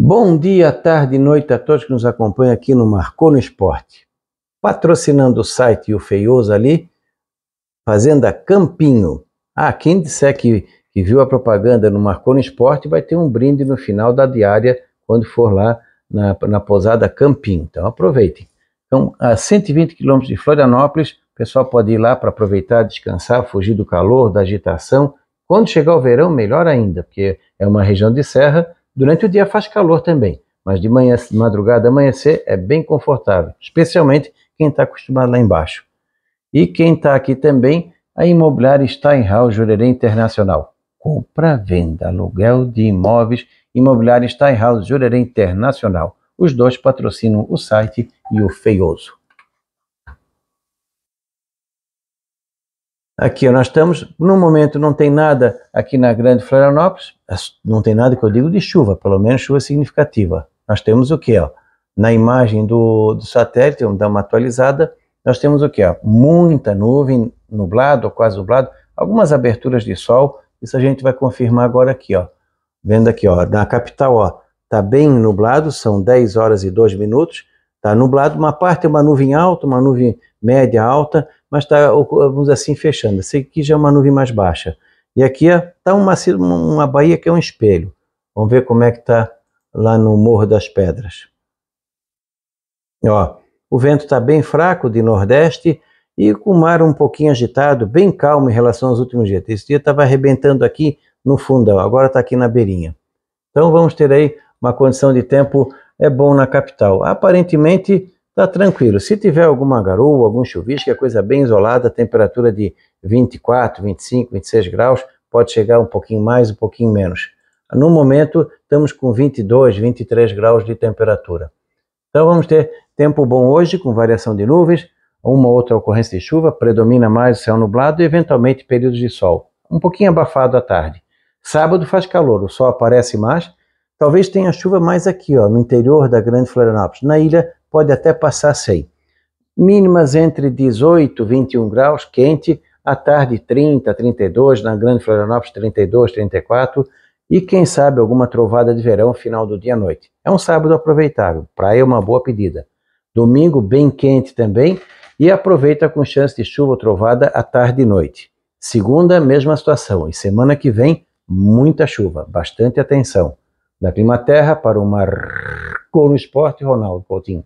Bom dia, tarde e noite a todos que nos acompanham aqui no Marcou no Esporte. Patrocinando o site e o Feioso ali, Fazenda Campinho. Ah, quem disser que, que viu a propaganda no Marcou no Esporte vai ter um brinde no final da diária quando for lá na, na pousada Campinho. Então aproveitem. Então, a 120 quilômetros de Florianópolis, o pessoal pode ir lá para aproveitar, descansar, fugir do calor, da agitação. Quando chegar o verão, melhor ainda, porque é uma região de serra Durante o dia faz calor também, mas de manhã, madrugada, amanhecer é bem confortável, especialmente quem está acostumado lá embaixo. E quem está aqui também, a Imobiliária Steinhaus Jurerê Internacional. Compra, venda, aluguel de imóveis, Imobiliária Steinhaus Jurerê Internacional. Os dois patrocinam o site e o Feioso. Aqui nós estamos, no momento não tem nada aqui na Grande Florianópolis, não tem nada que eu digo de chuva, pelo menos chuva significativa. Nós temos o que? Na imagem do, do satélite, vamos dar uma atualizada, nós temos o que? Muita nuvem, nublado ou quase nublado, algumas aberturas de sol, isso a gente vai confirmar agora aqui, ó. Vendo aqui, ó, na capital, ó, tá bem nublado, são 10 horas e 2 minutos, Tá nublado, uma parte é uma nuvem alta, uma nuvem média alta, mas está, vamos dizer assim, fechando. Essa aqui já é uma nuvem mais baixa. E aqui está é, uma, uma baía que é um espelho. Vamos ver como é que está lá no Morro das Pedras. Ó, o vento está bem fraco de nordeste e com o mar um pouquinho agitado, bem calmo em relação aos últimos dias. Esse dia estava arrebentando aqui no fundão, agora está aqui na beirinha. Então vamos ter aí uma condição de tempo é bom na capital. Aparentemente está tranquilo. Se tiver alguma garoa, algum chuvisco, é coisa bem isolada, temperatura de 24, 25, 26 graus, pode chegar um pouquinho mais, um pouquinho menos. No momento, estamos com 22, 23 graus de temperatura. Então vamos ter tempo bom hoje, com variação de nuvens, uma outra ocorrência de chuva, predomina mais o céu nublado e eventualmente períodos de sol. Um pouquinho abafado à tarde. Sábado faz calor, o sol aparece mais, Talvez tenha chuva mais aqui, ó, no interior da Grande Florianópolis. Na ilha pode até passar sem. Mínimas entre 18 e 21 graus, quente. À tarde 30, 32, na Grande Florianópolis 32, 34 e quem sabe alguma trovada de verão final do dia à noite. É um sábado aproveitável, praia é uma boa pedida. Domingo bem quente também e aproveita com chance de chuva ou trovada à tarde e noite. Segunda, mesma situação e semana que vem muita chuva, bastante atenção. Da Terra para o Marcou no Esporte, Ronaldo Coutinho.